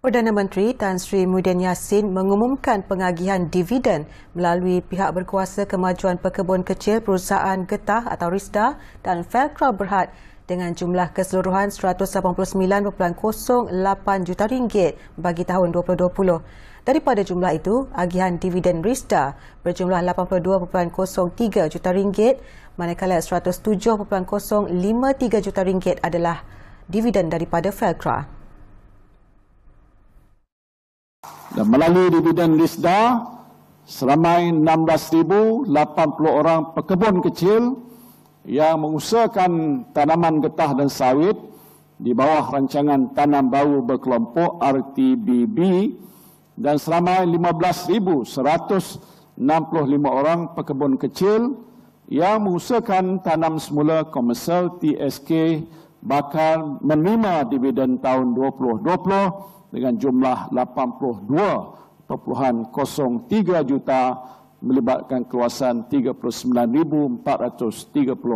Perdana Menteri Tan Sri Muhyiddin Yassin mengumumkan pengagihan dividen melalui pihak berkuasa kemajuan pekebun kecil perusahaan Getah atau Rista dan Felcra Berhad dengan jumlah keseluruhan 189.08 juta ringgit bagi tahun 2020. Daripada jumlah itu, agihan dividen Rista berjumlah 82.03 juta ringgit manakala 107.053 juta ringgit adalah dividen daripada Felcra. dan melalui di bidang RISDA seramai 16,080 orang pekebun kecil yang mengusahakan tanaman getah dan sawit di bawah rancangan tanam baru berkelompok RTBB dan seramai 15,165 orang pekebun kecil yang mengusahakan tanam semula komersial TSK bakal menerima dividen tahun 2020 dengan jumlah 82.03 juta melibatkan keluasan 39,430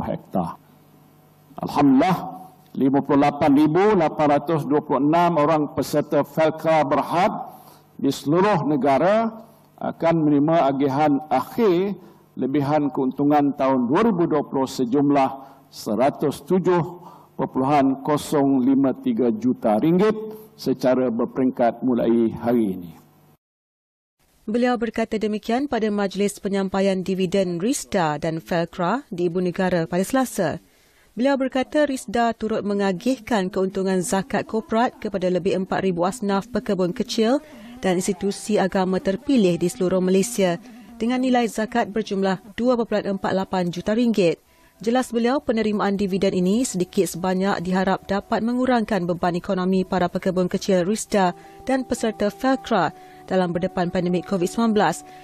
hektar. Alhamdulillah, 58,826 orang peserta Felka Berhad di seluruh negara akan menerima agihan akhir lebihan keuntungan tahun 2020 sejumlah 1.053 juta ringgit secara berperingkat mulai hari ini. Beliau berkata demikian pada majlis penyampaian dividen Rista dan Felcra di Ibu Negara pada Selasa. Beliau berkata Rista turut mengagihkan keuntungan zakat korporat kepada lebih 4,000 asnaf pekebun kecil dan institusi agama terpilih di seluruh Malaysia dengan nilai zakat berjumlah 2.48 juta ringgit. Jelas beliau penerimaan dividen ini sedikit sebanyak diharap dapat mengurangkan beban ekonomi para pekebun kecil Rista dan peserta Felcra dalam berdepan pandemik COVID-19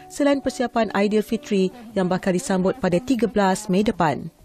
selain persiapan Aidilfitri yang bakal disambut pada 13 Mei depan.